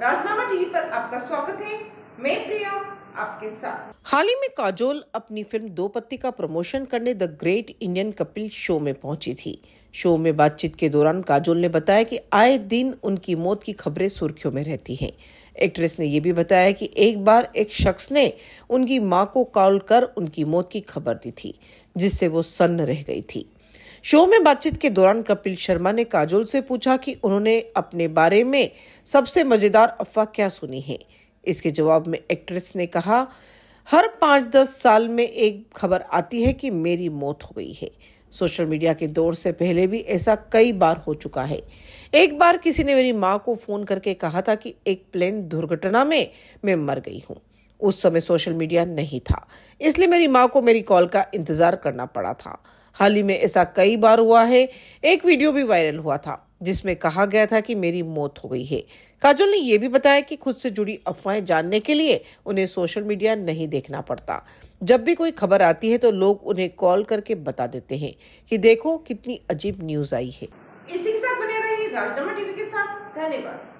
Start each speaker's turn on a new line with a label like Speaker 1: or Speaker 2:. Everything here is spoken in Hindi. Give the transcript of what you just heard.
Speaker 1: राजनामा टीवी पर आपका स्वागत है मैं प्रिया आपके साथ
Speaker 2: हाल ही में काजोल अपनी फिल्म दो पत्ती का प्रमोशन करने the great Indian Kapil show में पहुंची थी शो में बातचीत के दौरान काजोल ने बताया कि आए दिन उनकी मौत की खबरें सुर्खियों में रहती हैं एक्ट्रेस ने यह भी बताया कि एक बार एक शख्स ने उनकी मां को कॉल कर उनकी मौत की खबर दी थी जिससे वो सन्न रह गई थी शो में बातचीत के दौरान कपिल शर्मा ने काजोल से पूछा कि उन्होंने अपने बारे में सबसे मजेदार अफवाह क्या सुनी है इसके जवाब में एक्ट्रेस ने कहा हर पांच दस साल में एक खबर आती है कि मेरी मौत हो गई है सोशल मीडिया के दौर से पहले भी ऐसा कई बार हो चुका है एक बार किसी ने मेरी माँ को फोन करके कहा था कि एक प्लेन दुर्घटना में मैं मर गई हूँ उस समय सोशल मीडिया नहीं था इसलिए मेरी माँ को मेरी कॉल का इंतजार करना पड़ा था हाल ही में ऐसा कई बार हुआ है एक वीडियो भी वायरल हुआ था जिसमें कहा गया था कि मेरी मौत हो गई है काजल ने यह भी बताया कि खुद से जुड़ी अफवाहें जानने के लिए उन्हें सोशल मीडिया नहीं देखना पड़ता जब भी कोई खबर आती है तो लोग उन्हें कॉल करके बता देते हैं कि देखो कितनी अजीब न्यूज आई है
Speaker 1: इसी के साथ बने रहिए राजनामा टीवी के साथ धन्यवाद